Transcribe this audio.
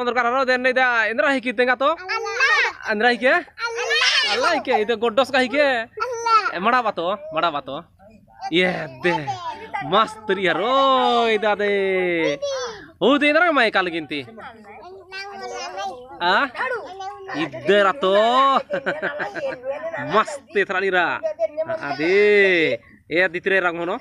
Ya, di tiga orang,